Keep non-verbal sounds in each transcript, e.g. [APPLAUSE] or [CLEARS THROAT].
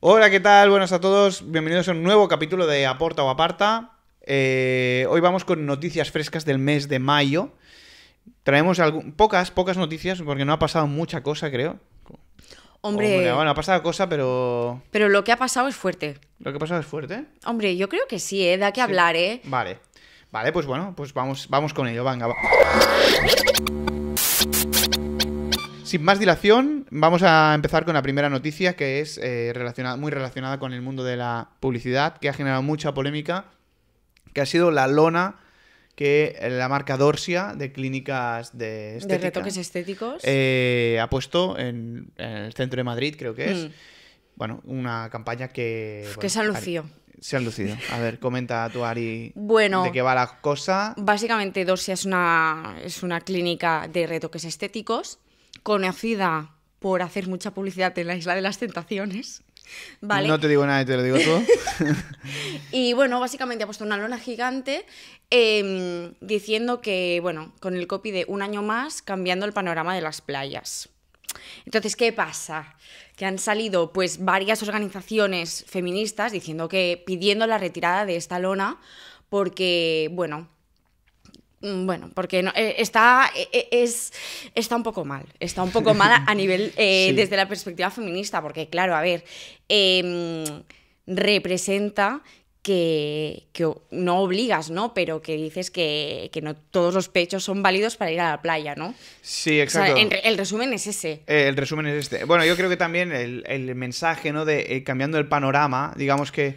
Hola, ¿qué tal? Buenas a todos. Bienvenidos a un nuevo capítulo de Aporta o Aparta. Eh, hoy vamos con noticias frescas del mes de mayo. Traemos pocas, pocas noticias porque no ha pasado mucha cosa, creo. Hombre, Bueno, ha pasado cosa, pero... Pero lo que ha pasado es fuerte. ¿Lo que ha pasado es fuerte? Hombre, yo creo que sí, ¿eh? Da que hablar, ¿eh? Vale. Vale, pues bueno, pues vamos, vamos con ello. Venga, va. Sin más dilación, vamos a empezar con la primera noticia que es eh, relacionada, muy relacionada con el mundo de la publicidad, que ha generado mucha polémica, que ha sido la lona que eh, la marca Dorsia de clínicas de retoques estéticos eh, ha puesto en, el centro de Madrid, creo que es. Mm. Bueno, una campaña que. que se ha lucido. se ha lucido. A ver, comenta tú, Ari, de qué va la cosa. Básicamente, Dorsia es es una clínica de retoques estéticos conocida por hacer mucha publicidad en la Isla de las Tentaciones. ¿Vale? No te digo nada, te lo digo todo. [LAUGHS] y bueno, básicamente ha puesto una lona gigante em, diciendo que, bueno, con el copy de un año más, cambiando el panorama de las playas. Entonces, ¿qué pasa? Que han salido pues varias organizaciones feministas diciendo que pidiendo la retirada de esta lona porque, bueno, Mm, bueno, porque no, eh, está, eh, eh, es, está un poco mal, está un poco mal a nivel [LAUGHS] desde la perspectiva feminista, porque claro, a ver, em, representa que, no obligas, ¿no? Pero que dices que, no todos los pechos son válidos para ir a la playa, ¿no? Sí, exacto. el resumen es ese. el resumen es este. Bueno, yo creo que también el, mensaje, ¿no? De cambiando el panorama, digamos que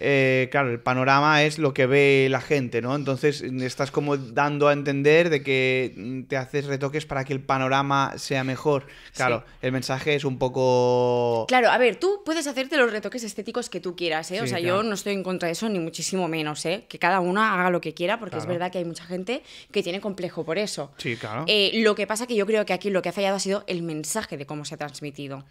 eh, claro, el panorama es lo que ve la gente, ¿no? Entonces estás como dando a entender de que te haces retoques para que el panorama sea mejor. Claro, el mensaje es un poco... Claro, a ver, tú puedes hacerte los retoques estéticos que tú quieras, ¿eh? o sea, yo no estoy en contra de eso, ni muchísimo menos, ¿eh? Que cada una haga lo que quiera, porque es verdad que hay mucha gente que tiene complejo por eso. Sí, claro. Eh, lo que pasa que yo creo que aquí lo que ha fallado ha sido el mensaje de cómo se ha transmitido.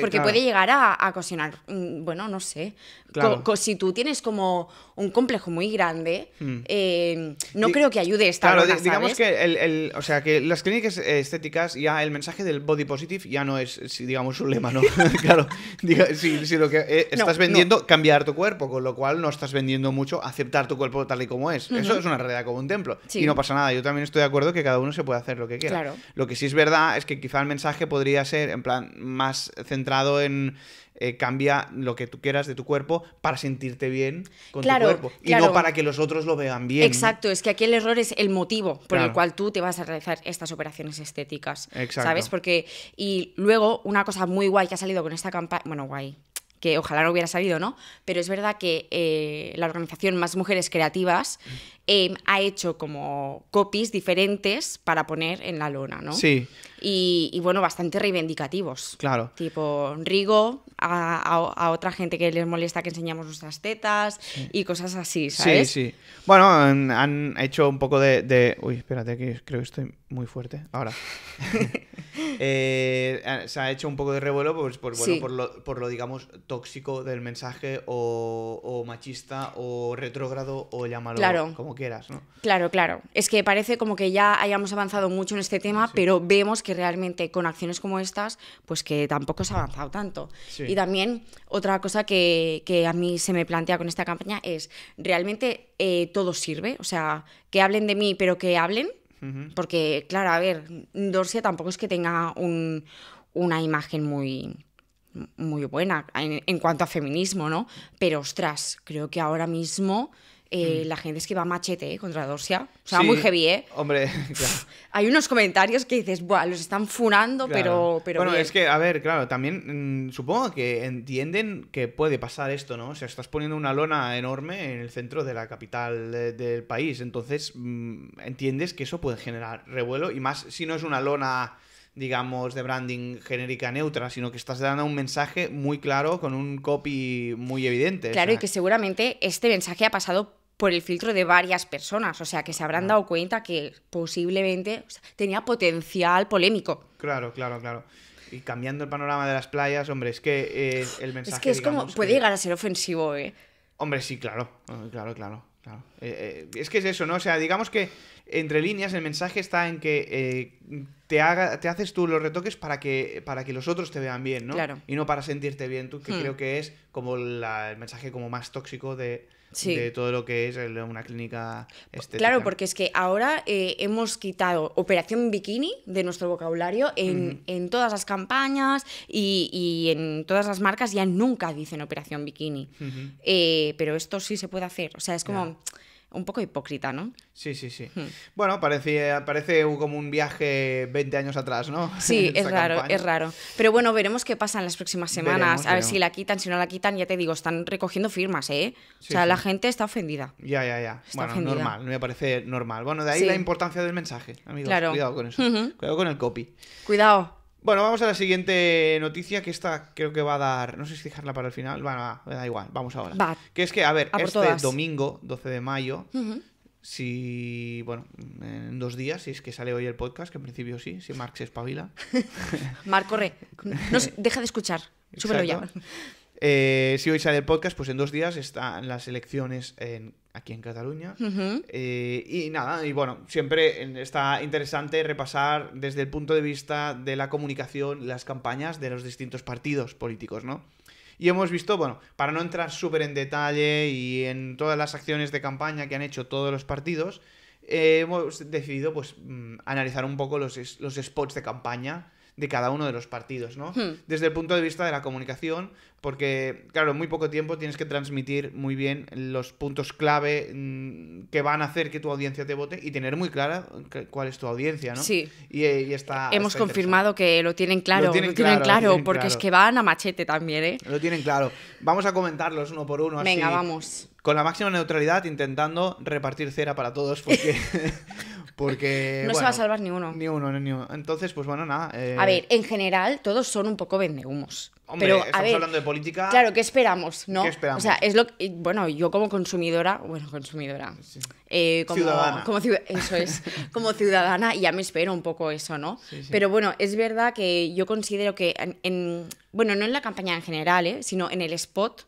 porque puede llegar a, cocinar, mm, bueno, no sé, claro si tú tienes como un complejo muy grande, hmm. eh, no creo que ayude esta Claro, digamos que o sea que las clínicas eh, estéticas ya el mensaje del body positive ya no es digamos un lema, ¿no? [LAUGHS] claro, si, lo que eh, estás vendiendo cambiar tu cuerpo, con lo cual no estás vendiendo mucho aceptar tu cuerpo tal y como es. Eso es una realidad como un templo y no pasa nada. Yo también estoy de acuerdo que cada uno se puede hacer lo que quiera. Lo que sí es verdad es que quizá el mensaje podría ser en plan más centrado en eh, cambia lo que tú quieras de tu cuerpo para sentirte bien con tu cuerpo y no para que los otros lo vean bien. Exacto, es que aquí el error es el motivo por el cual tú te vas a realizar estas operaciones estéticas, Exacto. ¿sabes? Porque y luego una cosa muy guay que ha salido con esta campaña, bueno, guay, que ojalá no hubiera salido, ¿no? Pero es verdad que eh, la organización Más Mujeres Creativas Em, ha hecho como copies diferentes para poner en la lona, ¿no? Sí. Y, bueno, bastante reivindicativos. Claro. Tipo, Rigo a, otra gente que les molesta que enseñamos nuestras tetas y cosas así, ¿sabes? Sí, sí. Bueno, han, hecho un poco de, Uy, espérate, que creo que estoy muy fuerte ahora. [LAUGHS] [LAUGHS] Eh, se ha hecho un poco de revuelo pues, por, bueno, por, lo, digamos, tóxico del mensaje o, machista o retrógrado o llámalo claro. como quieras, ¿no? Claro, claro. Es que parece como que ya hayamos avanzado mucho en este tema, pero vemos que realmente con acciones como estas, pues que tampoco se ha avanzado tanto. Y también otra cosa que, a mí se me plantea con esta campaña es, ¿realmente eh, todo sirve? O sea, que hablen de mí, pero que hablen. Porque, claro, a ver, Dorsia tampoco es que tenga una imagen muy, muy buena en, en, cuanto a feminismo, ¿no? Pero ostras, creo que ahora mismo eh, mm. la gente es que va machete eh, contra Dorsia. O sea, muy heavy, ¿eh? Hombre, [LAUGHS] claro. [LAUGHS] Hay unos comentarios que dices, bueno, los están funando, pero, pero. Bueno, es que, a ver, claro, también mm, supongo que entienden que puede pasar esto, ¿no? O sea, estás poniendo una lona enorme en el centro de la capital del país. Entonces, mm, entiendes que eso puede generar revuelo y más si no es una lona digamos, de branding genérica neutra, sino que estás dando un mensaje muy claro con un copy muy evidente. Claro, y que seguramente este mensaje ha pasado por el filtro de varias personas, o sea, que se habrán dado cuenta que posiblemente tenía potencial polémico. Claro, claro, claro. Y cambiando el panorama de las playas, hombre, es que eh, el mensaje... Es que es como... Puede llegar a ser ofensivo, ¿eh? Hombre, sí, claro, claro, claro. Eh, eh, es que es eso, ¿no? O sea, digamos que entre líneas el mensaje está en que te, haga, te haces tú los retoques para que, para que los otros te vean bien, ¿no? Claro. Y no para sentirte bien tú, que hmm. creo que es como el mensaje como más tóxico de, de todo lo que es una clínica estética. Claro, porque es que ahora eh, hemos quitado Operación Bikini de nuestro vocabulario en, todas las campañas y, en todas las marcas ya nunca dicen Operación Bikini. Eh, pero esto sí se puede hacer. O sea, es como un poco hipócrita, ¿no? Sí, sí, sí. Hmm. Bueno, parece, parece como un viaje 20 años atrás, ¿no? Sí, [LAUGHS] es raro, es raro. Pero bueno, veremos qué pasa en las próximas semanas. a ver si la quitan, si no la quitan, ya te digo, están recogiendo firmas, ¿eh? o sea, la gente está ofendida. Ya, ya, ya. Está ofendida. normal, me parece normal. Bueno, de ahí la importancia del mensaje, amigos. Cuidado con eso. Cuidado con el copy. Cuidado. Bueno, vamos a la siguiente noticia que esta creo que va a dar. No sé si dejarla para el final. Bueno, me da igual, vamos ahora. Que es que, a ver, este domingo, 12 de mayo, si. Bueno, en dos días, si es que sale hoy el podcast, que en principio sí, si Mark se espabila. [LAUGHS] Marc, corre. deja de escuchar. [LAUGHS] Súbelo ya. Eh, si hoy sale el podcast, pues en dos días están las elecciones aquí en Cataluña. Eh, y nada, y bueno, siempre está interesante repasar desde el punto de vista de la comunicación las campañas de los distintos partidos políticos, ¿no? Y hemos visto, bueno, para no entrar súper en detalle y en todas las acciones de campaña que han hecho todos los partidos, eh, hemos decidido pues mm, analizar un poco los, los spots de campaña de cada uno de los partidos, ¿no? Hmm. Desde el punto de vista de la comunicación, porque, claro, en muy poco tiempo tienes que transmitir muy bien los puntos clave mm, que van a hacer que tu audiencia te vote y tener muy clara cuál es tu audiencia, ¿no? Sí. Y, eh, Hemos confirmado que lo tienen claro, lo tienen, claro, porque es que van a machete también, ¿eh? Lo tienen claro. Vamos a comentarlos uno por uno. Venga, vamos con la máxima neutralidad intentando repartir cera para todos porque... [LAUGHS] [LAUGHS] porque no se va a salvar ni uno. Ni uno, ni uno. Entonces, pues bueno, nada. Eh, a ver, en general todos son un poco vendehumos. Hombre, pero, estamos hablando de política. Claro, ¿qué esperamos? ¿No? ¿Qué esperamos? O sea, es lo que, bueno, yo como consumidora, bueno, consumidora, sí. Eh, como, ciudadana. eso es, [LAUGHS] como ciudadana, ya me espero un poco eso, ¿no? Pero bueno, es verdad que yo considero que en, bueno, no en la campaña en general, ¿eh? sino en el spot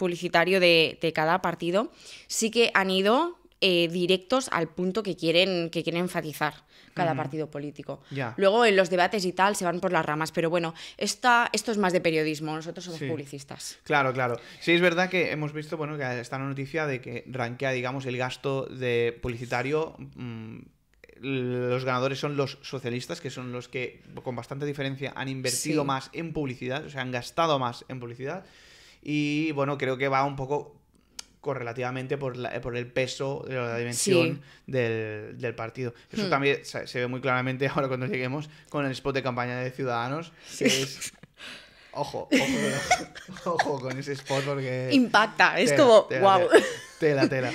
publicitario de, cada partido, sí que han ido eh, directos al punto que quieren, que quieren enfatizar cada partido político. Luego en los debates y tal se van por las ramas, pero bueno, esto es más de periodismo, nosotros somos publicistas. Claro, claro. Sí, es verdad que hemos visto, bueno, que está la noticia de que ranquea, digamos, el gasto de publicitario. Mm, los ganadores son los socialistas, que son los que con bastante diferencia han invertido más en publicidad, o sea, han gastado más en publicidad. Y bueno, creo que va un poco correlativamente por, el peso de la dimensión del, partido. Eso hmm. también se, ve muy claramente [LAUGHS] ahora cuando lleguemos con el spot de campaña de Ciudadanos, sí. Ojo, [LAUGHS] ojo, con ese spot porque... Impacta, es como, tela, Tela, tela.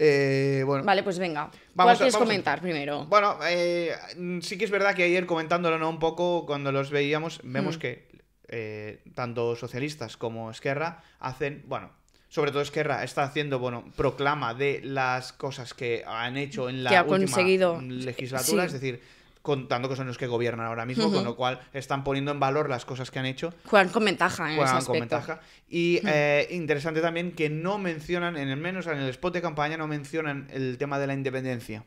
Eh, vale, pues venga. Vamos ¿Cuál quieres comentar primero? Bueno, eh, sí que es verdad que ayer comentándolo ¿no? un poco, cuando los veíamos, vemos hmm. que eh, tanto socialistas como Esquerra hacen, bueno, sobre todo Esquerra está haciendo, bueno, proclama de las cosas que han hecho en la última legislatura, es decir, contando que son los que gobiernan ahora mismo, con lo cual están poniendo en valor las cosas que han hecho. Juegan con ventaja en ese aspecto. con ventaja. Y eh, interesante también que no mencionan, en el menos en el spot de campaña, no mencionan el tema de la independencia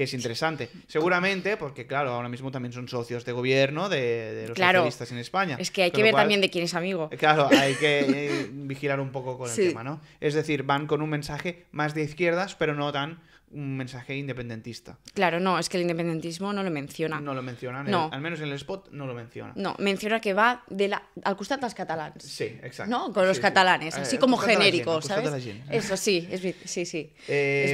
que es interesante. Seguramente, porque claro, ahora mismo también son socios de gobierno de, los socialistas en España. Es que hay que ver también de quién es amigo. Eh, claro, hay que eh, [LAUGHS] vigilar un poco con el tema, ¿no? Es decir, van con un mensaje más de izquierdas, pero no dan un mensaje independentista. Claro, no, es que el independentismo no lo menciona. No lo menciona, al menos en el spot no lo menciona. No, menciona que va de la, al custatas dels Sí, exacto, No? Con los catalanes, eh, así como genérico, ¿sabes? Eso sí, es, sí, sí.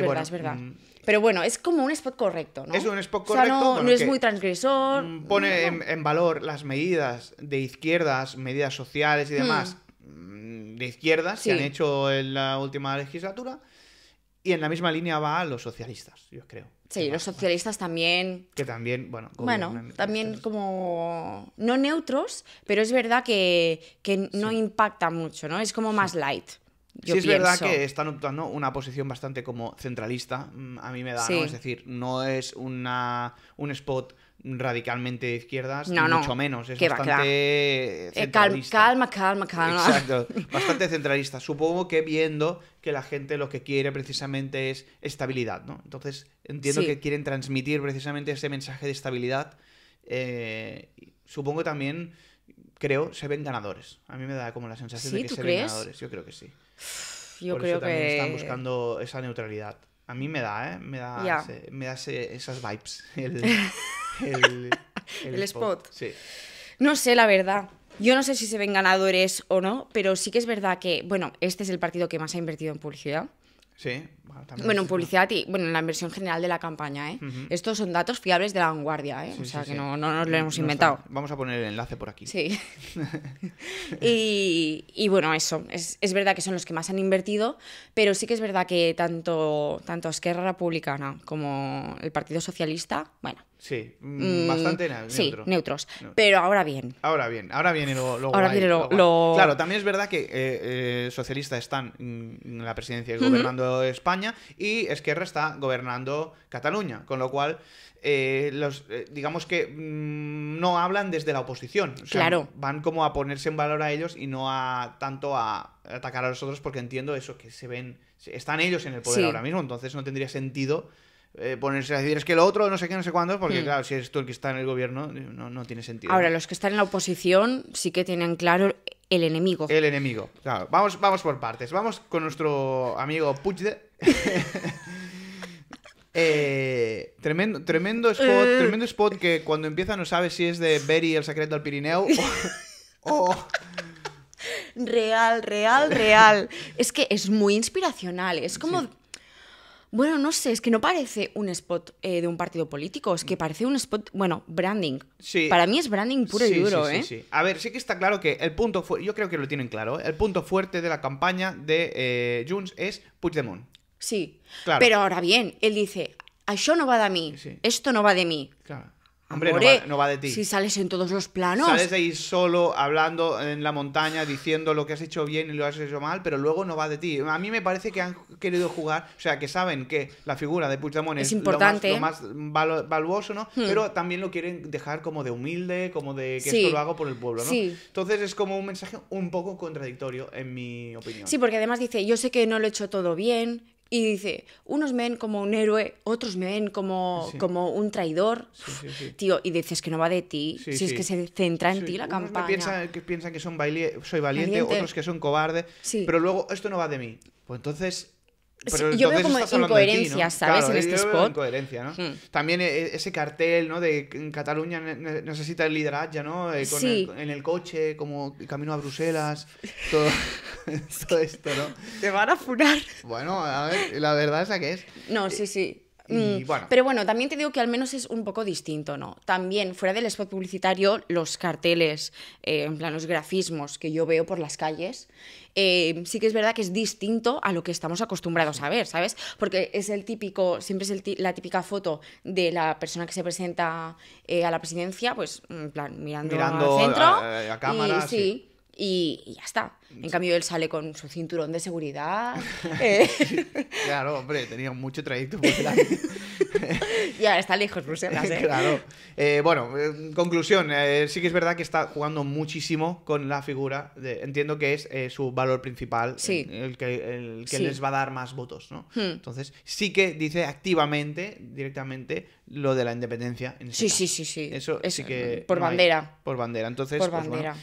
verdad, es verdad. Mm, pero bueno, es como un spot correcto, ¿no? Es un spot correcto. no, es muy transgresor. Mm, pone en, valor las medidas de izquierdas, medidas sociales y mm. demás mm, de izquierdas que han hecho en la última legislatura. Y en la misma línea va a los socialistas, yo creo. Sí, los socialistas también. Que también, bueno. Bueno, este también como. No neutros, pero es verdad que, no impacta mucho, ¿no? Es como más light sí, es verdad que están optando una posición bastante como centralista, mm, a mí me da, ¿no? Es decir, no es una, un spot radicalmente de izquierdas, mucho menos. Es bastante eh, centralista. calma, calma, calma. Exacto. [LAUGHS] Bastante centralista. Supongo que viendo que la gente lo que quiere precisamente es estabilidad, ¿no? Entonces entiendo que quieren transmitir precisamente ese mensaje de estabilidad. Eh, supongo también, creo, se ven ganadores. A mí me da como la sensación de que se ven ganadores. Yo creo que sí. Yo creo que... están buscando esa neutralidad. A mí me da, ¿eh? Me da, esas vibes. [LAUGHS] [LAUGHS] El, spot. No sé, la verdad. Yo no sé si se ven ganadores o no, pero sí que es verdad que, bueno, este es el partido que más ha invertido en publicidad. Sí, bueno, también bueno en publicidad y bueno, en la inversión general de la campaña. ¿eh? Estos son datos fiables de la vanguardia, ¿eh? o sea que No, nos lo hemos inventado. Vamos a poner el enlace por aquí. Sí. [LAUGHS] y, y, bueno, eso. Es, es, verdad que son los que más han invertido, pero sí que es verdad que tanto, tanto Esquerra Republicana como el Partido Socialista, bueno, Sí, mm, mm, bastante neutros. Pero ahora bien. Ahora bien, ahora viene lo, Claro, también es verdad que eh, eh socialistas están en la presidencia gobernando España y Esquerra está gobernando Cataluña, con lo cual eh, los, eh, digamos que mm, no hablan desde la oposición. O sea, claro. Van como a ponerse en valor a ellos y no a tanto a atacar a los otros porque entiendo eso, que se ven, están ellos en el poder ahora mismo, entonces no tendría sentido eh, ponerse a decir es que lo otro, no sé qué, no sé cuándo, porque mm. claro, si es tú el que está en el gobierno, no, tiene sentido. Ahora, los que están en la oposición sí que tienen claro el enemigo. El enemigo, Vamos, vamos por partes. Vamos con nuestro amigo Puigde. [LAUGHS] Eh, tremendo, tremendo spot, eh. tremendo spot que cuando empieza no sabes si es de Berry el secreto del Pirineo [LAUGHS] o, Real, real, real. Es que es muy inspiracional. Es como bueno, no sé, es que no parece un spot eh, de un partido político, es que mm. parece un spot, bueno, branding. Sí. Para mí es branding puro y duro, sí, ¿eh? sí. A ver, sí que está claro que el punto, yo creo que lo tienen claro, ¿eh? el punto fuerte de la campaña de es Junts es Puigdemont. Sí. Claro. Pero ahora bien, él dice, eso no va de mí, esto no va de mí. Claro. Hombre, no, va, de ti. Si sales en todos los planos. Sales ahí solo, hablando en la montaña, diciendo lo que has hecho bien y lo has hecho mal, pero luego no va de ti. A mí me parece que han querido jugar, o sea, que saben que la figura de Puigdemont es, lo más, valioso valuoso, ¿no? Hmm. Pero también lo quieren dejar como de humilde, como de que esto lo hago por el pueblo, ¿no? Entonces es como un mensaje un poco contradictorio, en mi opinión. Sí, porque además dice, yo sé que no lo he hecho todo bien, y dice, unos me ven como un héroe, otros me ven como, como un traidor. Tío, y dices que no va de ti, si es que se centra en ti la campaña. piensan, que son soy valiente, otros que son cobarde, pero luego esto no va de mí. Pues entonces yo veo como incoherencias, ¿sabes? en este spot. Incoherencia, ¿no? Hmm. También e, e, ese cartel, ¿no? De Cataluña necesita el liderazgo, ¿no? Eh, en el coche, como camino a Bruselas, [LAUGHS] todo, esto, ¿no? Te van a funar. Bueno, a ver, la verdad es la que es. No, sí, eh, sí. Mm, pero bueno, también te digo que al menos es un poco distinto, ¿no? También, fuera del spot publicitario, los carteles, eh, en plan, los grafismos que yo veo por las calles, eh, sí que es verdad que es distinto a lo que estamos acostumbrados a ver, ¿sabes? Porque es el típico, siempre es la típica foto de la persona que se presenta eh, a la presidencia, pues, en plan, mirando, al centro. A, cámara, sí, y ya está. En cambio, él sale con su cinturón de seguridad. [LAUGHS] Eh. [LAUGHS] claro, hombre, tenía mucho trayecto [LAUGHS] ya, está lejos Bruselas. ¿eh? Claro. Eh, bueno, conclusión, sí que es verdad que está jugando muchísimo con la figura. entiendo que es su valor principal, sí. el que, les va a dar más votos, ¿no? Hmm. Entonces, sí que dice activamente, directamente, lo de la independencia. sí, sí, sí, sí. Eso, que... Por bandera. por bandera. Entonces, por pues bandera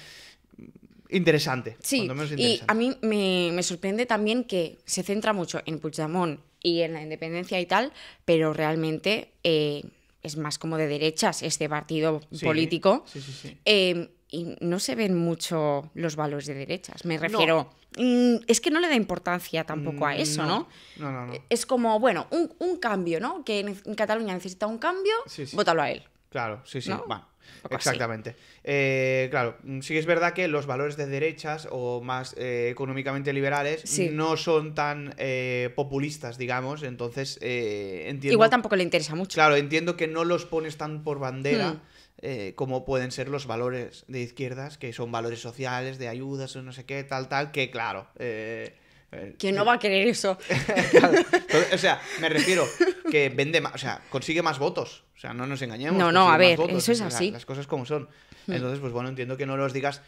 interesante. Sí, y a mí me, sorprende también que se centra mucho en Puigdemont y en la independencia y tal, pero realmente eh, es más como de derechas este partido político. Sí, sí, eh, y no se ven mucho los valores de derechas. Me refiero. Mm, es que no le da importancia tampoco a mm, eso, ¿no? Es como, bueno, un, un, cambio, ¿no? Que en Cataluña necesita un cambio, vótalo a él. Claro, sí, sí. Exactamente. Eh, claro, mm, sí es verdad que los valores de derechas o más eh, económicamente liberales no son tan eh, populistas, digamos. Entonces, entiendo. Igual tampoco le interesa mucho. Claro, entiendo que no los pones tan por bandera. Hmm. como pueden ser los valores de izquierdas, que son valores sociales, de ayudas o no sé qué, tal, tal, que claro. Eh, ¿Quién no eh, va a querer eso? [LAUGHS] o sea, me refiero que vende más, o sea, consigue más votos. O sea, no nos engañemos. No, no, a ver, eso es así. Las, cosas como son. Hmm. Entonces, pues bueno, entiendo que no los digas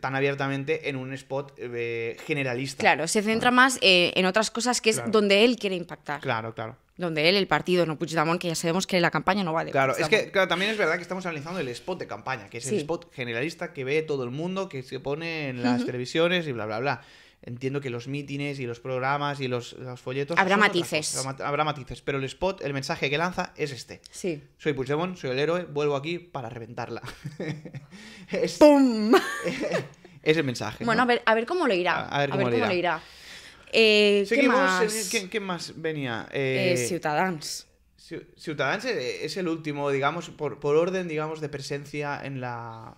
tan abiertamente en un spot eh, generalista. Claro, se centra más eh, en otras cosas que es donde él quiere impactar. Claro, claro. Donde él, el partido, no Puigdemont, que ya sabemos que la campaña no vale Claro, es que claro, también es verdad que estamos analizando el spot de campaña, que es el spot generalista que ve todo el mundo, que se pone en las televisiones y bla, bla, bla entiendo que los mítines y los programas y los, folletos. Habrá matices. Habrá, matices, pero el spot, el mensaje que lanza es este. Sí. Soy Puigdemont, soy el héroe, vuelvo aquí para reventarla. [LAUGHS] ¡Pum! [LAUGHS] es el mensaje. Bueno, a, ver, cómo lo irá. A, ver cómo, lo irá. Eh, ¿qué, más? venía? Eh, eh, eh, es el último, digamos, por, por orden, digamos, de presencia en la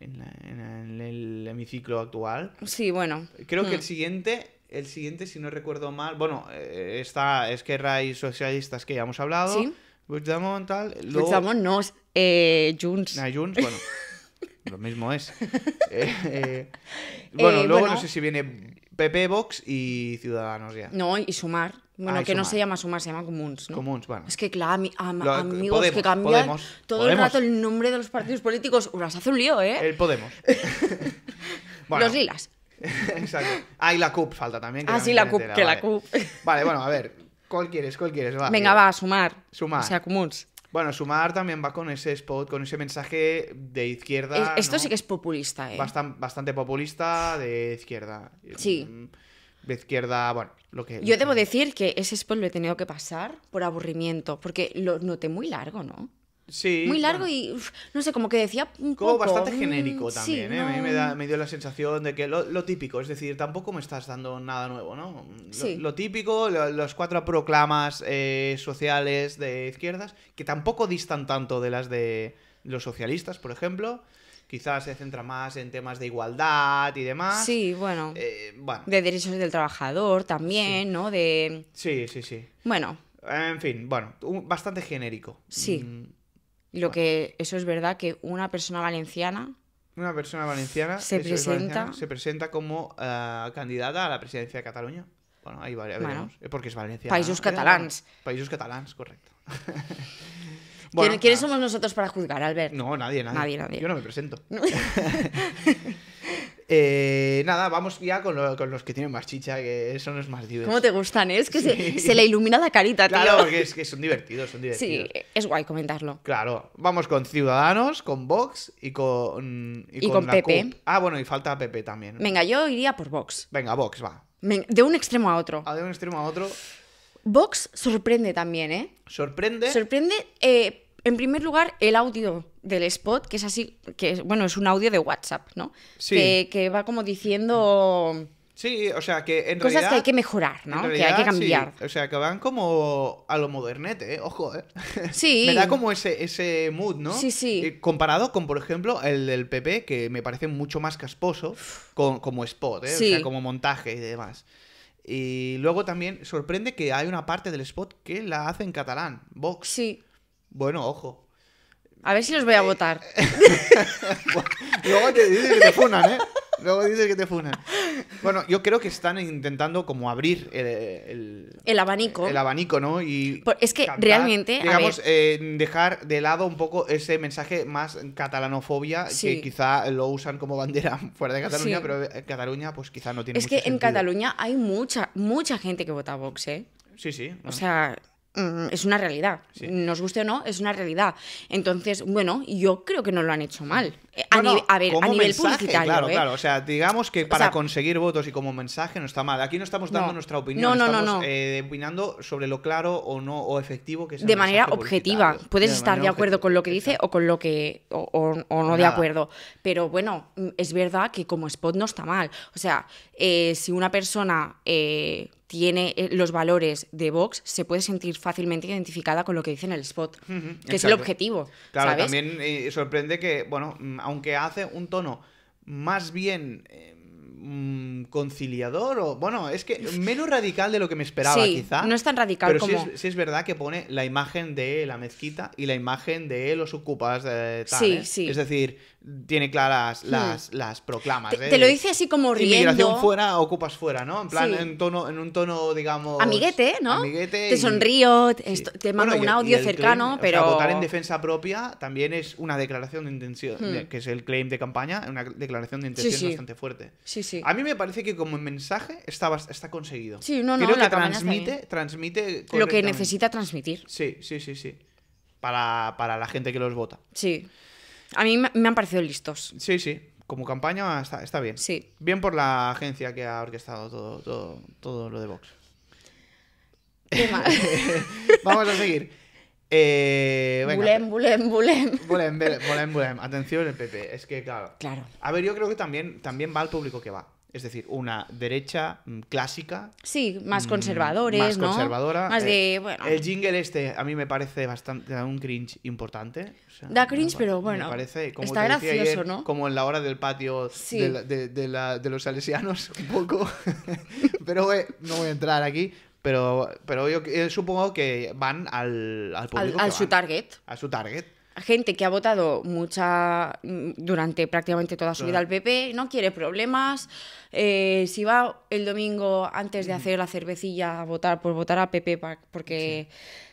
en, el hemiciclo actual. Sí, bueno. Creo que el mm. siguiente el siguiente, si no recuerdo mal, bueno, eh, está Esquerra y Socialistas que ya hemos hablado. Sí. tal. Luego... no, es eh, Junts. Ah, Junts, bueno, lo mismo es. [LAUGHS] Eh, bueno, luego no sé si viene PP, Vox y Ciudadanos ya. No, y Sumar. Bueno, que no se llama sumar, se llama comuns, ¿no? Comuns, bueno. Es que, claro, amigos que cambian todo el rato el nombre de los partidos políticos, las hace un lío, ¿eh? El Podemos. [LAUGHS] Los lilas. Exacto. Ah, y la CUP falta también. Que ah, sí, la CUP, que la CUP. Vale, bueno, a ver. [LAUGHS] ¿Cuál quieres? ¿Cuál quieres? Va, Venga, va, a sumar. Sumar. O sea, comuns. Bueno, Sumar también va con ese spot, con ese mensaje de izquierda. esto sí que es populista, ¿eh? bastante populista de izquierda. Sí. Mm, izquierda, bueno, lo que... Yo debo decir que ese spot lo he tenido que pasar por aburrimiento, porque lo noté muy largo, ¿no? Sí. Muy largo y, no sé, como que decía un como bastante mm, genérico también, ¿eh? Me, me, dio la sensación de que lo, típico, es decir, tampoco me estás dando nada nuevo, ¿no? sí. lo típico, los cuatro proclamas eh, sociales de izquierdas, que tampoco distan tanto de las de los socialistas, por ejemplo quizás se centra más en temas de igualdad y demás. Sí, bueno. Eh, de derechos del trabajador también, ¿no? De... Sí, sí, sí. Bueno. En fin, bueno, bastante genérico. Sí. Mm. Lo que eso es verdad que una persona valenciana... Una persona valenciana se, presenta... se presenta como eh, candidata a la presidencia de Cataluña. Bueno, ahí veremos. Eh, porque es Valencia. Países catalans. Países catalans, correcto. [LAUGHS] Bueno, ¿Quiénes somos nosotros para juzgar, Albert? No, nadie, nadie. Yo no me presento. [LAUGHS] [LAUGHS] Eh, nada, vamos ya con, los que tienen más chicha, que son los más divertidos. ¿Cómo te gustan? Eh? Es que se, le ilumina la carita, tío. Claro, porque es que son divertidos, son divertidos. Sí, es guay comentarlo. Claro, vamos con Ciudadanos, con Vox y con. Y, con, Pepe. Ah, bueno, y falta Pepe también. Venga, yo iría por Vox. Venga, Vox, va. De un extremo a otro. Ah, de un extremo a otro. Vox sorprende también, ¿eh? ¿Sorprende? Sorprende, eh, en primer lugar, el audio del spot, que es así, que bueno, es un audio de WhatsApp, ¿no? Sí. Que, va como diciendo... Sí, o sea, que Cosas que hay que mejorar, ¿no? que hay que cambiar. O sea, que van como a lo modernete, ¿eh? Ojo, ¿eh? Sí. [LAUGHS] me da como ese, ese mood, ¿no? Sí, sí. Eh, comparado con, por ejemplo, el del PP, que me parece mucho más casposo como spot, ¿eh? O sea, como montaje y demás. Y luego también sorprende que hay una parte del spot que la hace en catalán. Vox. Sí. Bueno, ojo. A ver si los voy a votar. [LAUGHS] luego te dicen funan, ¿eh? Luego dices que te funan. Bueno, yo creo que están intentando como abrir el, abanico. El abanico, ¿no? Y es que realmente. Digamos, eh, dejar de lado un poco ese mensaje más catalanofobia que quizá lo usan como bandera [LAUGHS] fuera de Cataluña, pero eh, Cataluña, pues quizá no tiene Es que en Cataluña hay mucha, mucha gente que vota Vox, ¿eh? Sí, sí. O sea, mm, es una realidad. Nos guste o no, es una realidad. Entonces, bueno, yo creo que no lo han hecho mal. Eh, a, ver, a nivel publicitario. Claro, ¿eh? claro. O sea, digamos que para conseguir votos y como mensaje no está mal. Aquí no estamos dando nuestra opinión. estamos, eh, opinando sobre lo claro o no o efectivo que es. De manera objetiva. Puedes estar de acuerdo con lo que dice o con lo que. o, no de acuerdo. Pero bueno, mm, es verdad que como spot no está mal. O sea, si una persona tiene los valores de Vox se puede sentir fácilmente identificada con lo que dice en el spot, que es el objetivo. Claro, también sorprende que, bueno, mm, aunque hace un tono más bien eh, Mm, conciliador o bueno, es que menos radical de lo que me esperaba quizá. No es tan radical pero como... sí, es, verdad que pone la imagen de la mezquita y la imagen de los ocupas eh, sí, ¿eh? sí. Es decir, tiene claras hmm. las, las proclamas. ¿eh? Te, lo dice así como riendo. Inmigración fuera, ocupas fuera, ¿no? En tono, en un tono, digamos... Amiguete, ¿no? te sonrío, te mando un audio cercano, pero... votar en defensa propia también es una declaración de intención, hmm. que es el claim de campaña, una declaración de intención bastante fuerte. Sí, a mí me parece que como mensaje está, está conseguido. Creo transmite, transmite lo que necesita transmitir. Sí, sí, sí, sí. Para, la gente que los vota. Sí. A mí me han parecido listos. Sí, sí. Como campaña está, bien. Sí. Bien por la agencia que ha orquestado todo, todo, todo lo de Vox. [LAUGHS] Vamos a seguir. Eh, venga. Bulem, bulem, bulem. Bulem, [LAUGHS] bulem, bulem. Atención el PP. Es que, claro. Claro. A ver, yo creo que también, también va al público que va. Es decir, una derecha mm, clásica. Sí, más mm, conservadores, más conservadora. Más de, eh, El jingle este a mí me parece bastante. da un cringe importante. da cringe, pero bueno. Me parece, como está gracioso, ¿no? Como en la hora del patio de, los salesianos, [LAUGHS] un poco. [LAUGHS] pero eh, no voy a entrar aquí. Pero, pero yo eh, supongo que van al, al público. Al, su target. A su target. Gente que ha votado mucha mm, durante prácticamente toda su vida al PP, no quiere problemas. Eh, si va el domingo antes de mm. hacer la cervecilla a votar, por votar a PP porque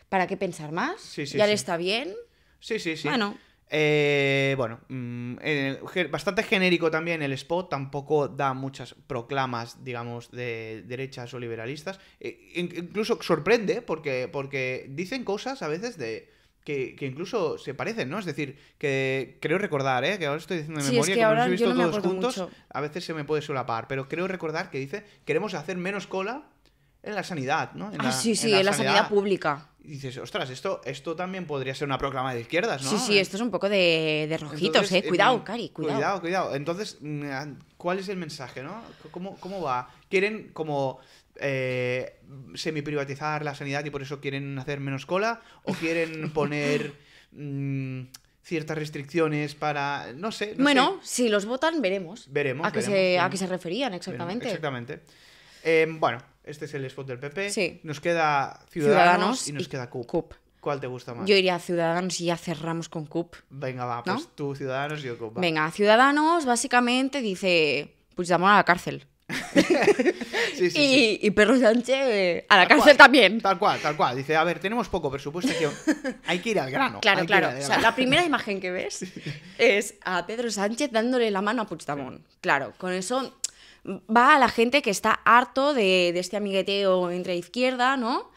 ¿para qué pensar más? ya le está bien. Sí, sí, sí. Bueno. Eh, bueno, mm, bastante genérico también el spot, tampoco da muchas proclamas, digamos, de derechas o liberalistas. E, incluso sorprende porque, porque dicen cosas a veces de... Que, incluso se parecen, ¿no? Es decir, que creo recordar, ¿eh? que ahora estoy diciendo de memoria, que como he visto todos juntos, a veces se me puede solapar, pero creo recordar que dice, queremos hacer menos cola en la sanidad, ¿no? Ah, sí, sí, en la sanidad pública dices, ostras, esto, esto también podría ser una proclama de izquierdas, ¿no? Sí, sí, esto es un poco de, rojitos, eh, ¿eh? Cuidado, mm, Cari, cuidado. Cuidado, cuidado. Entonces, mm, ah, ¿cuál es el mensaje, no? ¿Cómo, va? ¿Quieren como eh, semi la sanidad y por eso quieren hacer menos cola? ¿O quieren [LAUGHS] poner... Mm, ciertas restricciones para. No sé. bueno, si los votan, veremos. Veremos. A, qué se, a qué se referían exactamente. exactamente. Em, bueno, este es el spot del PP. Nos queda Ciudadanos, y nos queda CUP. ¿Cuál te gusta más? Yo iría a Ciudadanos y ya cerramos con CUP. Venga, va, pues tú Ciudadanos y yo CUP. Venga, Ciudadanos básicamente dice, pues a la cárcel. [LAUGHS] [LAUGHS] y, Pedro Perro Sánchez a la cárcel también. Tal cual, tal cual. Dice, a ver, tenemos poco presupuesto, que [LAUGHS] hay que ir al grano. Claro, claro. la primera imagen que ves es a Pedro Sánchez dándole la mano a Puigdemont. Claro, con eso va a la gente que está harto de, este amigueteo entre izquierda, ¿no?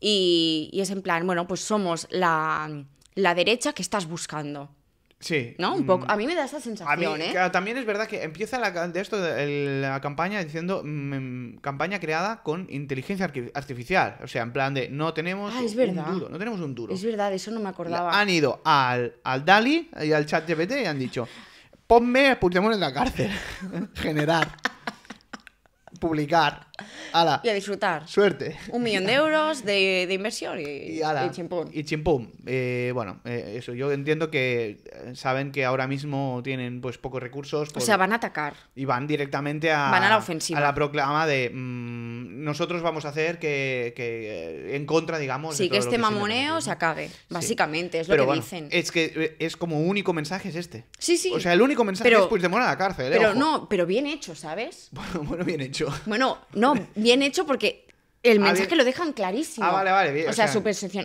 Y, es en plan, bueno, pues somos la, derecha que estás buscando. Sí. ¿No? Un poco. Mm, a mí me da esa sensación, ¿eh? también es verdad que empieza la, de esto la campaña diciendo mm, em, campaña creada con inteligencia artificial. O sea, en plan de no tenemos ah, es verdad. un duro. No tenemos un duro. Es verdad, eso no me acordaba. Han ido al, al DALI y al chat GPT y han dicho Ponme, Puigdemont en la cárcel. [LAUGHS] Generar. Publicar. Y a disfrutar. Suerte. Un millón de euros de, inversión y, chimpum. Y chimpum. Eh, bueno, eh, eso. Yo entiendo que eh, saben que ahora mismo tienen pues pocos recursos. O sea, van a atacar. Y van directamente a. a la ofensiva. A la proclama de. Mm, nosotros vamos a hacer que. en contra, digamos. Sí, que este mamoneo se, acabe. Básicamente, es lo que dicen. Es que es como único mensaje es este. Sí, sí. O sea, el único mensaje es pues demora a la cárcel. Pero no, pero bien hecho, ¿sabes? [LAUGHS] Bueno, bueno, bien hecho. Bueno, no bien hecho porque el mensaje lo dejan clarísimo. Ah, vale, vale. o, sea,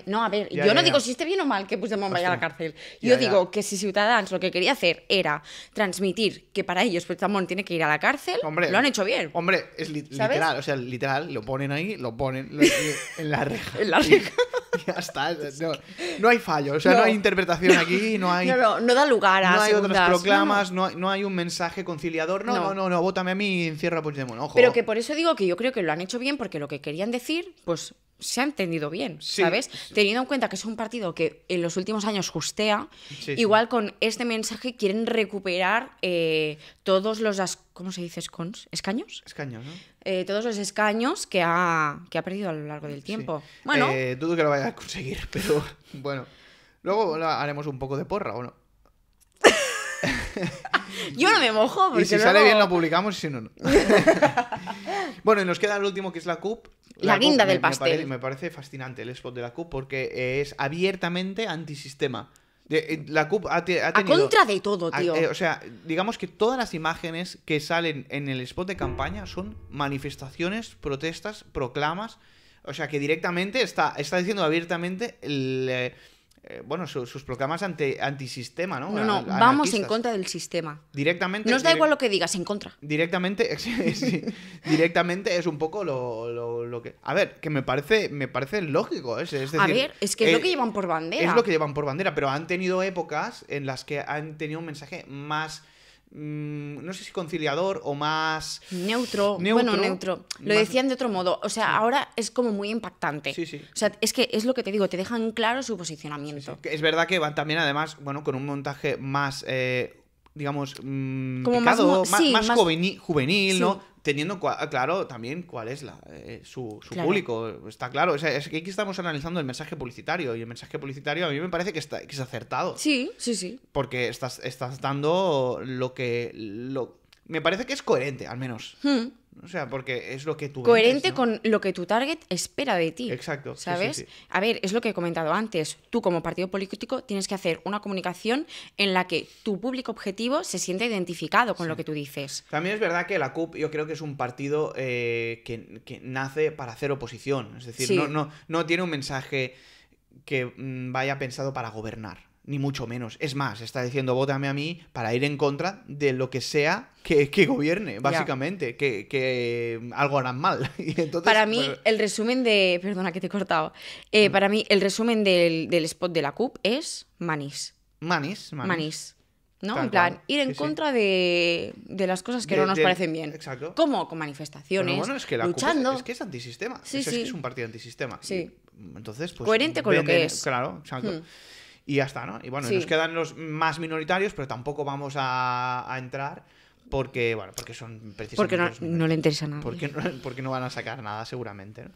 No, a ver, yo no digo si esté bien o mal que Puigdemont vaya a la cárcel. Yo digo que si Ciudadanos lo que quería hacer era transmitir que para ellos Puigdemont tiene que ir a la cárcel, hombre, lo han hecho bien. Hombre, es literal, o sea, literal, lo ponen ahí, lo ponen [LAUGHS] en la reja. en la reja. ya está. No, hay fallo, o sea, no, hay interpretación aquí, no hay. No, no, da lugar a. No hay proclamas, no, hay, un mensaje conciliador. No, no, no, no, a mí y encierra Puigdemont, Pero que por eso digo que yo creo que lo han hecho bien porque lo que querían decir, pues se ha entendido bien, ¿sabes? Teniendo en cuenta que es un partido que en los últimos años justea, igual con este mensaje quieren recuperar eh, todos los, ¿cómo se dice? Escaños, escaños eh, todos los escaños que ha, ha perdido a lo largo del tiempo. Bueno. Eh, dudo que lo vaya a conseguir, [LAUGHS] pero bueno. Luego haremos un poco de porra, ¿o no? [LAUGHS] Yo no me mojo porque. Y si sale bien lo publicamos y si no, no. [LAUGHS] bueno, y nos queda el último que es la CUP. La, guinda del pastel. Me parece, fascinante el spot de la CUP porque es abiertamente antisistema. Eh, la CUP ha, tenido, A contra de todo, tío. Eh, o sea, digamos que todas las imágenes que salen en el spot de campaña son manifestaciones, protestas, proclamas. O sea, que directamente está, está diciendo abiertamente el. Eh, eh, bueno, sus programas antisistema, ¿no? No, no, vamos en contra del sistema. Directamente. No os da igual lo que digas, en contra. Directamente, [LAUGHS] sí, directamente es un poco lo, que. A ver, que me parece, me parece lógico. ¿eh? Es, decir, a ver, es que es lo que eh, llevan por bandera. Es lo que llevan por bandera, pero han tenido épocas en las que han tenido un mensaje más Mm, no sé si conciliador o más... Neutro. Bueno, neutro. Lo decían de otro modo. O sea, ahora es como muy impactante. Sí, sí. O sea, es que es lo que te digo, te dejan claro su posicionamiento. Es verdad que van también, además, bueno, con un montaje más... Eh, digamos, mm, más, más, juvenil, ¿no? teniendo ah, claro también cuál es la, eh, su, público. Está claro. es que aquí estamos analizando el mensaje publicitario y el mensaje publicitario a mí me parece que, está, es acertado. Sí, sí, sí. Porque estás, estás dando lo que... Lo, me parece que es coherente, al menos. Hmm. O sea, porque es lo que tú. Coherente con lo que tu target espera de ti. Exacto. ¿Sabes? A ver, es lo que he comentado antes. Tú, como partido político, tienes que hacer una comunicación en la que tu público objetivo se sienta identificado con lo que tú dices. También es verdad que la CUP, yo creo que es un partido eh, que, que, nace para hacer oposición. Es decir, no, no, no tiene un mensaje que mm, vaya pensado para gobernar ni mucho menos. Es más, está diciendo vótame a mí para ir en contra de lo que sea que, gobierne, básicamente, que, mm, algo harán mal. [LAUGHS] para mí, pues, el resumen de... Perdona que te he cortado. Eh, mm. para mí, el resumen del, spot de la CUP es manis. Manis, manis. ¿no? en plan, ir en contra De, las cosas que no nos parecen bien. Exacto. ¿Cómo? Con manifestaciones, es que luchando. Es, que es antisistema. Sí, es un partido antisistema. Sí. Mm, entonces, pues... Coherente con lo que es. Claro, hmm. Y ya está, ¿no? Y bueno, nos quedan los más minoritarios, pero tampoco vamos a, entrar porque, bueno, porque son precisamente... Porque no, le interesa nada. Porque no, porque no van a sacar nada, seguramente, ¿no?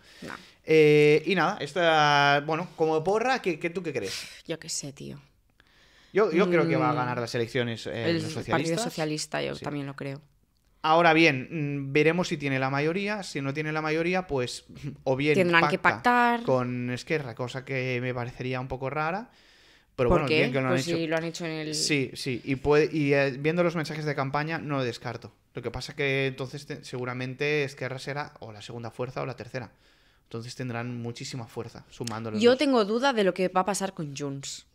Eh, y nada, esta, bueno, como porra, ¿qué, qué tú qué crees? Yo qué sé, tío. Yo, creo que va a mm, ganar las elecciones eh, el Partido Socialista, yo también lo creo. Ahora bien, mm, veremos si tiene la mayoría. Si no tiene la mayoría, pues [LAUGHS] o bien tendrán que pactar con Esquerra, cosa que me parecería un poco rara pero bueno, Bien que lo han pues hecho. Sí, en el. Sí, sí. Y, eh, viendo los mensajes de campaña, no lo descarto. Lo que pasa es que entonces seguramente Esquerra será o la segunda fuerza o la tercera. Entonces tendrán muchísima fuerza sumándolo. Yo tengo duda de lo que va a pasar con Junts.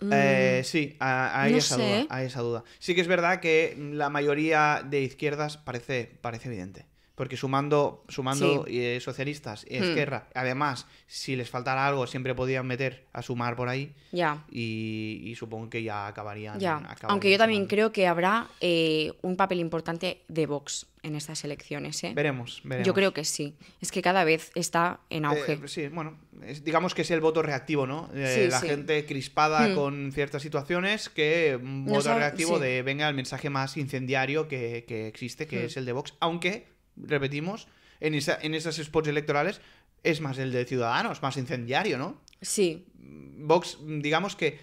Mm. Eh, sí, hay, esa duda, esa duda. Sí que es verdad que la mayoría de izquierdas parece, parece evidente porque sumando, sumando eh, socialistas y guerra hmm. además, si les faltara algo, siempre podían meter a sumar por ahí. Ya. Y, supongo que ya acabarían. Ya. Aunque yo también creo que habrá eh, un papel importante de Vox en estas elecciones. ¿eh? Veremos, veremos. Yo creo que sí. Es que cada vez está en auge. sí, bueno, digamos que es el voto reactivo, ¿no? la gente crispada hmm. con ciertas situaciones que un mm, voto reactivo de venga el mensaje más incendiario que, existe, que hmm. es el de Vox. Aunque repetimos, en, esas esos spots electorales, es más el de Ciudadanos, más incendiario, ¿no? Sí. Vox, digamos que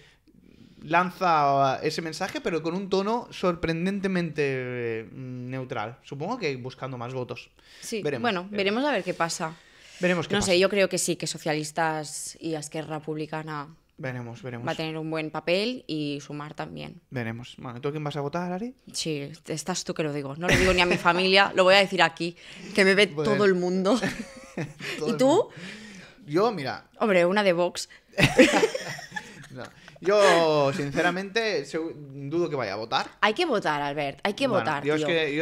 lanza ese mensaje, pero con un tono sorprendentemente mm, neutral. Supongo que buscando más votos. Sí, veremos. bueno, eh, veremos a ver qué pasa. Veremos qué no sé, yo creo que sí, que socialistas y Esquerra Republicana Veremos, veremos. Va a tener un buen papel y sumar también. Veremos. Bueno, ¿tú quién vas a votar, Ari? Sí, estás tú que lo digo. No lo digo ni a mi familia, lo voy a decir aquí, que me ve todo el mundo. [LAUGHS] ¿Y tú? Yo, mira. Hombre, una de Vox. [LAUGHS] Yo, sinceramente, dudo que vaya a votar. Hay que votar, Albert. Hay que votar. tío.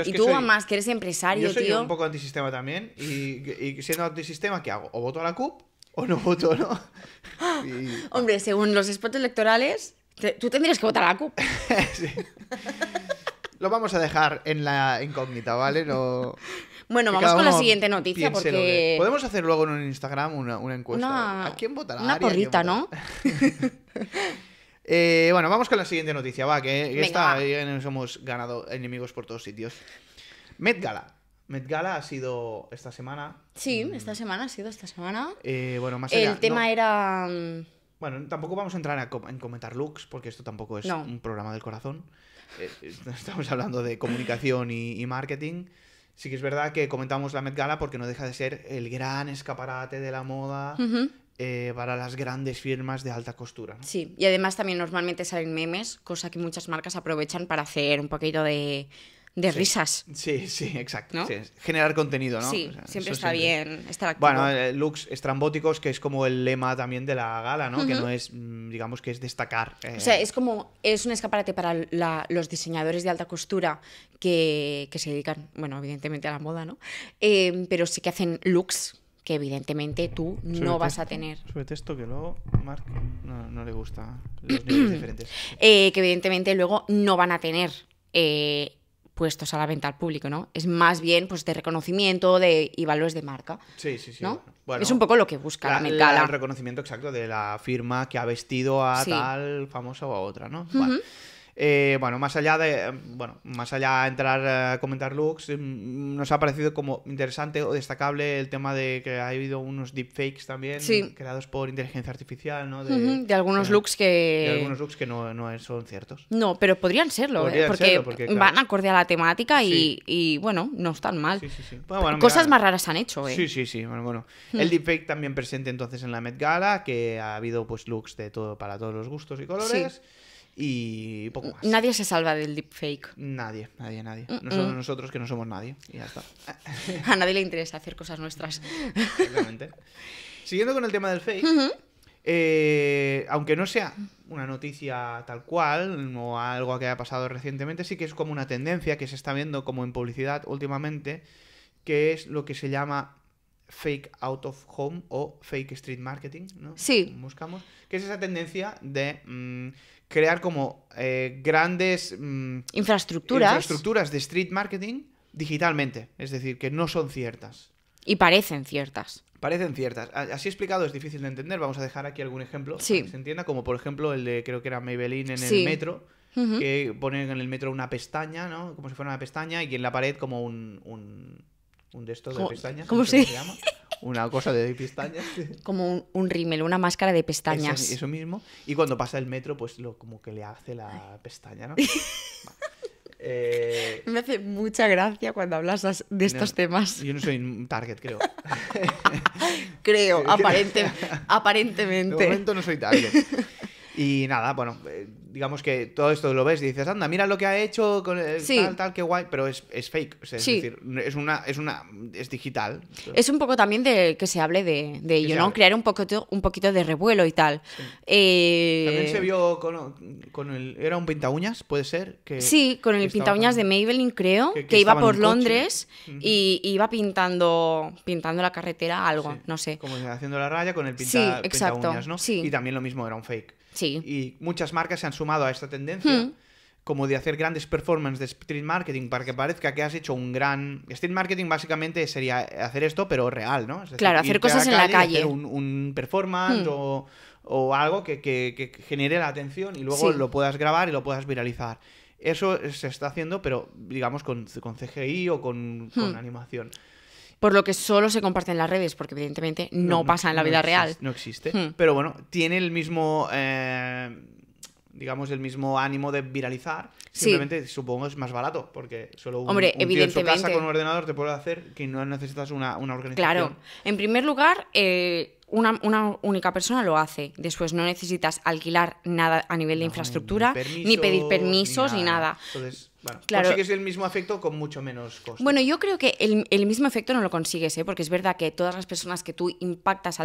y tú, mamás, que eres empresario, yo soy un poco antisistema también. y siendo antisistema, ¿qué hago? ¿O voto a la CUP [LAUGHS] o no voto, ¿no? [LAUGHS] Hombre, según los spots electorales, tú tendrías que votar a la CUP. [LAUGHS] Lo vamos a dejar en la incógnita, ¿vale? No... Bueno, vamos con la siguiente noticia porque... Podemos hacer luego en un Instagram una, encuesta. ¿A quién votará? Una porrita, ¿no? Eh, bueno, vamos con la siguiente noticia, va, que, está, nos hemos ganado enemigos por todos sitios. Met Met Gala ha sido esta semana. Sí, mm. esta semana ha sido esta semana. Eh, bueno, más allá, El tema era. Mm, bueno, tampoco vamos a entrar en comentar looks, porque esto tampoco es un programa del corazón. Eh, eh, [LAUGHS] estamos hablando de comunicación y, marketing. Sí que es verdad que comentamos la Met Gala porque no deja de ser el gran escaparate de la moda. para las grandes firmas de alta costura. Sí, y además también normalmente salen memes, cosa que muchas marcas aprovechan para hacer un poquito de, de risas. Sí, sí, exacto. Generar contenido, ¿no? Sí, siempre está bien estar Bueno, eh, looks estrambóticos, que es como el lema también de la gala, ¿no? Que no es, mm, digamos, que es destacar. Eh. O sea, es como, es un escaparate para los diseñadores de alta costura que, se dedican, bueno, evidentemente a la moda, ¿no? Em, pero sí que hacen looks que evidentemente tú no vas a tener. Sobre texto que luego Mark no, le gusta los [CLEARS THROAT] diferentes. Eh, que evidentemente luego no van a tener puestos a la venta al público, ¿no? Es más bien pues de reconocimiento de, y valores de marca. Sí, sí, sí. es un poco lo que busca la, la, El reconocimiento exacto de la firma que ha vestido a tal famosa o a otra, ¿no? Eh, bueno, más allá de. Em, bueno, más allá de entrar eh, a comentar looks, em, nos ha parecido como interesante o destacable el tema de que ha habido unos deepfakes también creados por inteligencia artificial, De, algunos looks que. algunos looks que no, no son ciertos. No, pero podrían serlo, ¿eh? porque, van acorde a la temática y, y bueno, no están mal. Cosas más raras han hecho, Sí, sí, sí. Bueno, bueno. Hmm. El deepfake también presente entonces en la Met Gala, que ha habido pues looks de todo para todos los gustos y colores y poco más. Nadie se salva del deepfake. Nadie, nadie, nadie. No Nosotros, que no somos nadie y ya está. [LAUGHS] A nadie le interesa hacer cosas nuestras. Exactamente. [LAUGHS] Siguiendo con el tema del fake, eh, aunque no sea una noticia tal cual o algo que haya pasado recientemente, sí que es como una tendencia que se está viendo como en publicidad últimamente, que es lo que se llama fake out of home o fake street marketing, ¿no? Sí. Buscamos. Que es esa tendencia de mm, crear como eh, grandes mm, infraestructuras. infraestructuras de street marketing digitalmente, es decir, que no son ciertas. Y parecen ciertas. Parecen ciertas. Así explicado es difícil de entender. Vamos a dejar aquí algún ejemplo que se entienda, como por ejemplo el de creo que era Maybelline en el metro, que ponen en el metro una pestaña, ¿no? Como si fuera una pestaña y en la pared como un, un, de de pestañas. ¿Cómo, se llama? [LAUGHS] una cosa de pestañas. [LAUGHS] Como un, rímel, una máscara de pestañas. Eso, mismo. Y cuando pasa el metro, pues lo, como que le hace la pestaña, ¿no? [LAUGHS] Eh, [LAUGHS] Me hace mucha gracia cuando hablas de estos temas. Yo no soy un target, creo. creo, aparente, aparentemente. De momento no soy target. Y nada, bueno, eh, digamos que todo esto lo ves y dices, anda, mira lo que ha hecho con el tal, tal, qué guay, pero es, fake. Es decir, es una, es una, es digital. Es un poco también de que se hable de, ello, ¿no? Crear un poquito, un poquito de revuelo y tal. Eh, también se vio con, con, el, era un uñas puede ser. Que, sí, con el pinta uñas de Maybelline, creo, que, iba por Londres y, iba pintando, pintando la carretera, algo, no sé. Como haciendo la raya con el pinta, exacto. ¿no? Sí. Y también lo mismo, era un fake. Y muchas marcas se han sumado a esta tendencia. Hmm. como de hacer grandes performances de street marketing para que parezca que has hecho un gran... Street marketing básicamente sería hacer esto, pero real, ¿no? claro, hacer cosas en la calle. Hacer un, performance hmm. o, algo que, genere la atención y luego lo puedas grabar y lo puedas viralizar. Eso se está haciendo, pero digamos con, con CGI o con hmm. animación por lo que solo se comparte en las redes, porque evidentemente no, pasa en la vida real. No existe. Hmm. Pero bueno, tiene el mismo. Eh, digamos, el mismo ánimo de viralizar. Simplemente, supongo, es más barato, porque solo un, Hombre, evidentemente. Tío en casa con un ordenador te puede hacer que no necesitas una, una organización. Claro. En primer lugar, eh, una, única persona lo hace. Después no necesitas alquilar nada a nivel de infraestructura, ni, pedir permisos, ni nada. Entonces, bueno, consigues el mismo efecto con mucho menos costo. Bueno, yo creo que el, mismo efecto no lo consigues, ¿eh? porque es verdad que todas las personas que tú impactas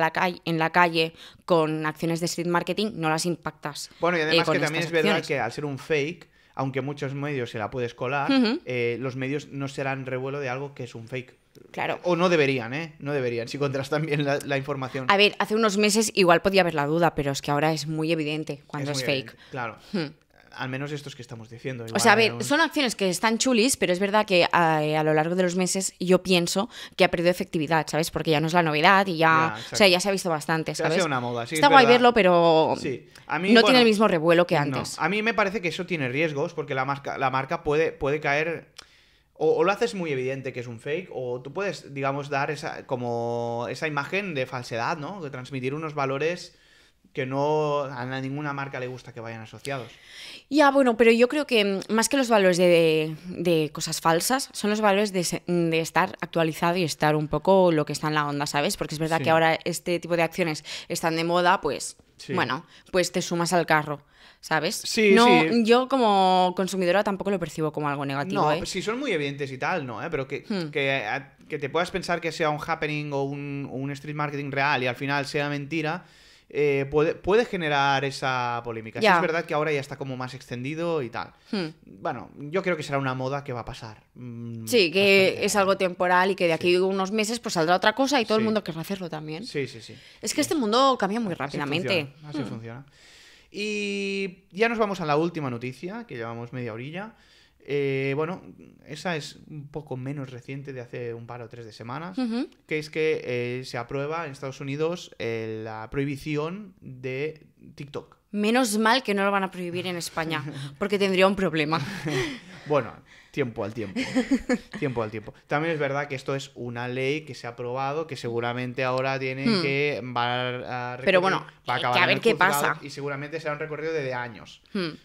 en la calle con acciones de street marketing, no las impactas. Bueno, y eh, además que también es verdad que al ser un fake, aunque muchos medios se la puedes colar, eh, los medios no serán revuelo de algo que es un fake. O no deberían, ¿eh? No deberían, si contrastan bien la, información. A ver, hace unos meses igual podía haber la duda, pero es que ahora es muy evidente cuando es, fake. claro. Hmm. Al menos estos que estamos diciendo. o sea, a ver, son acciones que están chulis, pero es verdad que a, lo largo de los meses yo pienso que ha perdido efectividad, ¿sabes? Porque ya no es la novedad y ya. o sea, ya se ha visto bastante, Ha sido una moda, sí, Está guay verlo, pero. A mí, no tiene el mismo revuelo que antes. A mí me parece que eso tiene riesgos, porque la marca, la marca puede caer o, lo haces muy evidente que es un fake, o tú puedes, digamos, dar esa, como esa imagen de falsedad, ¿no? De transmitir unos valores que no a ninguna marca le gusta que vayan asociados. Ya, bueno, pero yo creo que más que los valores de, cosas falsas, son los valores de, estar actualizado y estar un poco lo que está en la onda, ¿sabes? Porque es verdad que ahora este tipo de acciones están de moda, pues, bueno, pues te sumas al carro. ¿sabes? no, Yo como consumidora tampoco lo percibo como algo negativo. No, ¿eh? pues son muy evidentes y tal, ¿no? Eh, pero que, hmm. eh, que, te puedas pensar que sea un happening o un, street marketing real y al final sea mentira. puede, puede, generar esa polémica. es verdad que ahora ya está como más extendido y tal. Hmm. Bueno, yo creo que será una moda que va a pasar. Mm, sí, que es algo temporal y que de aquí unos meses pues saldrá otra cosa y todo el mundo querrá hacerlo también. Sí, sí, sí. Es que este mundo cambia muy rápidamente. Así hmm. funciona. Y ya nos vamos a la última noticia, que llevamos media orilla. Eh, bueno, esa es un poco menos reciente de hace un par o tres de semanas, que es que eh, se aprueba en Estados Unidos eh, la prohibición de TikTok. Menos mal que no lo van a prohibir en España, [LAUGHS] porque tendría un problema. bueno, tiempo al tiempo. [LAUGHS] tiempo al tiempo. También es verdad que esto es una ley que se ha aprobado, que seguramente ahora tienen hmm. que va Pero bueno, acabar ver qué pasa. Y seguramente será un recorrido de, años. Hmm.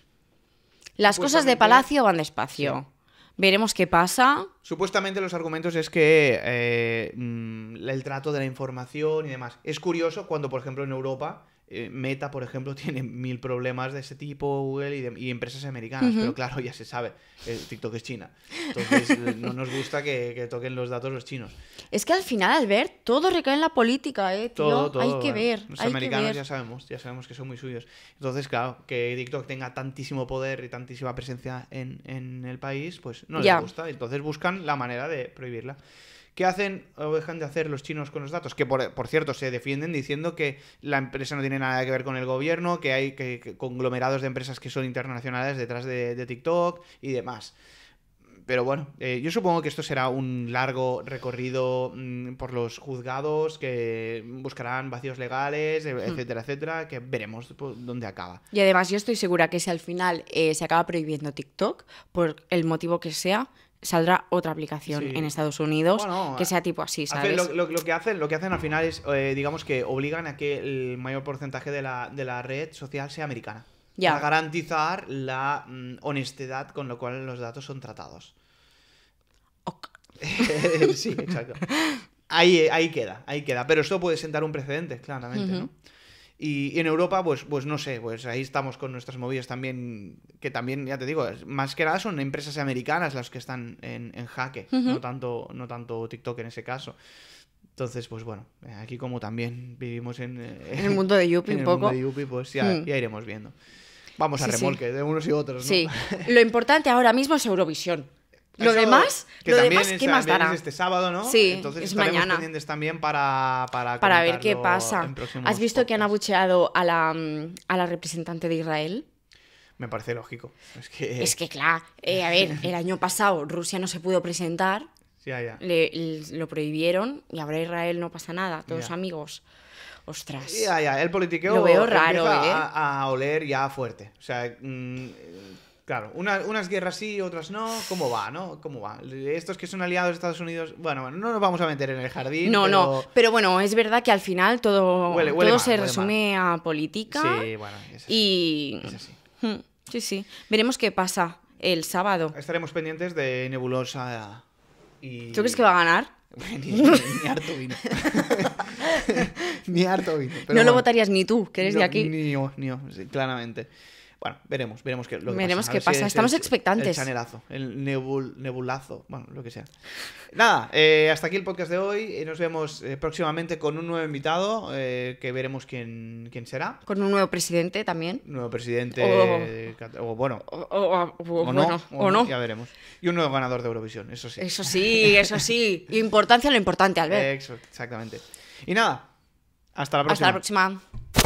Las cosas de Palacio van despacio. Veremos qué pasa. Supuestamente los argumentos es que eh, mm, el trato de la información y demás. Es curioso cuando, por ejemplo, en Europa eh, Meta, por ejemplo, [LAUGHS] tiene mil problemas de ese tipo, Google y, empresas americanas, pero claro, ya se sabe, eh, TikTok es China. Entonces, [LAUGHS] no nos gusta que, toquen los datos los chinos. Es que al final, ver todo recae en la política, ¿eh? Todo, hay que ver. Los americanos ya sabemos, ya sabemos que son muy suyos. Entonces, claro, que TikTok tenga tantísimo poder y tantísima presencia en, el país, pues no les gusta. Entonces buscan la manera de prohibirla. ¿Qué hacen o dejan de hacer los chinos con los datos? Que por, cierto se defienden diciendo que la empresa no tiene nada que ver con el gobierno, que hay conglomerados de empresas que son internacionales detrás de, TikTok y demás. Pero bueno, eh, yo supongo que esto será un largo recorrido mm, por los juzgados que buscarán vacíos legales, etcétera, etcétera, que veremos dónde acaba. Y además yo estoy segura que si al final eh, se acaba prohibiendo TikTok, por el motivo que sea, saldrá otra aplicación en Estados Unidos que sea tipo así, ¿sabes? Lo, que hacen, lo que hacen al final es, eh, digamos que obligan a que el mayor porcentaje de la, de la red social sea americana. Ya. Para garantizar la mm, honestidad con lo cual los datos son tratados. [LAUGHS] sí, exacto. Ahí, ahí queda, ahí queda. Pero esto puede sentar un precedente, claramente, ¿no? Y, en Europa, pues, pues no sé, pues ahí estamos con nuestras movidas también, que también, ya te digo, más que nada son empresas americanas las que están en, jaque, no, tanto, no tanto TikTok en ese caso. Entonces, pues bueno, eh, aquí como también vivimos en, eh, [LAUGHS] el mundo de Yuppie [LAUGHS] un mundo de Yuppie, pues hmm. ya, iremos viendo. Vamos a remolque de unos y otros. ¿no? Sí, [LAUGHS] lo importante ahora mismo es Eurovisión. Lo demás, lo demás, ¿qué más dará? este sábado, ¿no? Sí, Entonces mañana. también para para, para ver qué pasa. ¿Has visto que han abucheado a la, mm, a la representante de Israel? Me parece lógico. Es que, es que claro, eh, a ver, [LAUGHS] el año pasado Rusia no se pudo presentar. Ah, le, lo prohibieron y ahora Israel no pasa nada, todos amigos. Ostras. Ya, ya, el politiqueo lo veo raro, eh. a, oler ya fuerte. O sea, mm, Claro, unas guerras sí, otras no. ¿Cómo va, no? ¿Cómo va? Estos que son aliados de Estados Unidos. Bueno, no nos vamos a meter en el jardín. No, no. Pero bueno, es verdad que al final todo, se resume a política. Sí, bueno, Y. Hmm, sí, sí. Veremos qué pasa el sábado. Estaremos pendientes de Nebulosa y. ¿Tú crees que va a ganar? [LAUGHS] ni, harto vino. [LAUGHS] [LAUGHS] ni harto vino. no lo votarías ni tú, que eres de aquí. Ni yo, ni yo, claramente. Bueno, veremos, veremos qué lo veremos pasa. qué pasa. Estamos expectantes. El chanelazo, el nebulazo, bueno, lo que sea. Nada, eh, hasta aquí el podcast de hoy. Eh, nos vemos eh, próximamente con un nuevo invitado, que veremos quién, quién será. Con un nuevo presidente también. Nuevo presidente, o, bueno, o, no, ya veremos. Y un nuevo ganador de Eurovisión, eso sí. Eso sí, eso sí. [LAUGHS] Importancia lo importante, Albert. exactamente. Y nada, hasta la próxima. Hasta la próxima.